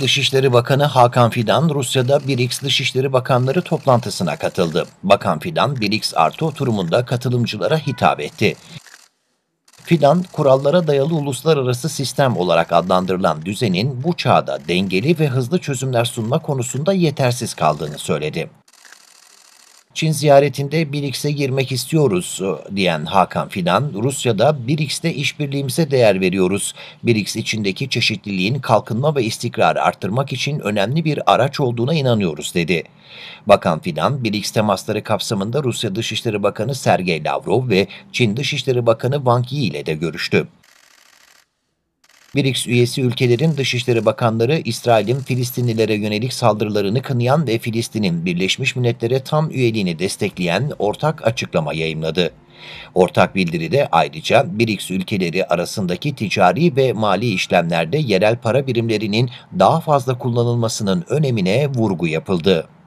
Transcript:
Dışişleri Bakanı Hakan Fidan, Rusya'da BRICS Dışişleri Bakanları toplantısına katıldı. Bakan Fidan, BRICS artı oturumunda katılımcılara hitap etti. Fidan, kurallara dayalı uluslararası sistem olarak adlandırılan düzenin bu çağda dengeli ve hızlı çözümler sunma konusunda yetersiz kaldığını söyledi. Çin ziyaretinde BRICS'e girmek istiyoruz e, diyen Hakan Fidan, Rusya'da BRICS'te işbirliğimize değer veriyoruz. BRICS içindeki çeşitliliğin kalkınma ve istikrar arttırmak için önemli bir araç olduğuna inanıyoruz dedi. Bakan Fidan, BRICS temasları kapsamında Rusya Dışişleri Bakanı Sergey Lavrov ve Çin Dışişleri Bakanı Wang Yi ile de görüştü. BRICS üyesi ülkelerin Dışişleri Bakanları İsrail'in Filistinlilere yönelik saldırılarını kınayan ve Filistin'in Birleşmiş Milletler'e tam üyeliğini destekleyen ortak açıklama yayınladı. Ortak bildiride ayrıca BRICS ülkeleri arasındaki ticari ve mali işlemlerde yerel para birimlerinin daha fazla kullanılmasının önemine vurgu yapıldı.